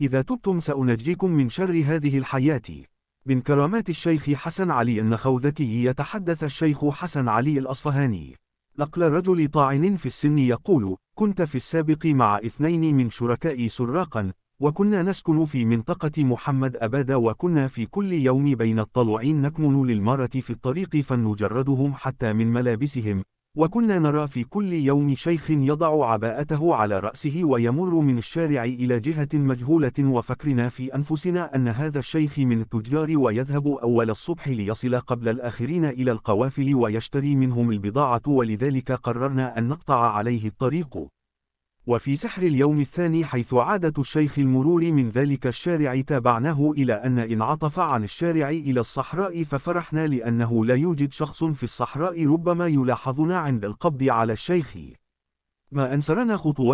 إذا تبتم سأنجيكم من شر هذه الحياة من كرامات الشيخ حسن علي النخوذكي يتحدث الشيخ حسن علي الأصفهاني نقل رجل طاعن في السن يقول كنت في السابق مع اثنين من شركائي سراقا وكنا نسكن في منطقة محمد أباد وكنا في كل يوم بين الطلوعين نكمن للمارة في الطريق فنجردهم حتى من ملابسهم وكنا نرى في كل يوم شيخ يضع عباءته على رأسه ويمر من الشارع إلى جهة مجهولة وفكرنا في أنفسنا أن هذا الشيخ من التجار ويذهب أول الصبح ليصل قبل الآخرين إلى القوافل ويشتري منهم البضاعة ولذلك قررنا أن نقطع عليه الطريق وفي سحر اليوم الثاني حيث عادة الشيخ المرور من ذلك الشارع تابعناه إلى أن انعطف عن الشارع إلى الصحراء ففرحنا لأنه لا يوجد شخص في الصحراء ربما يلاحظنا عند القبض على الشيخ ما أنسرنا خطوات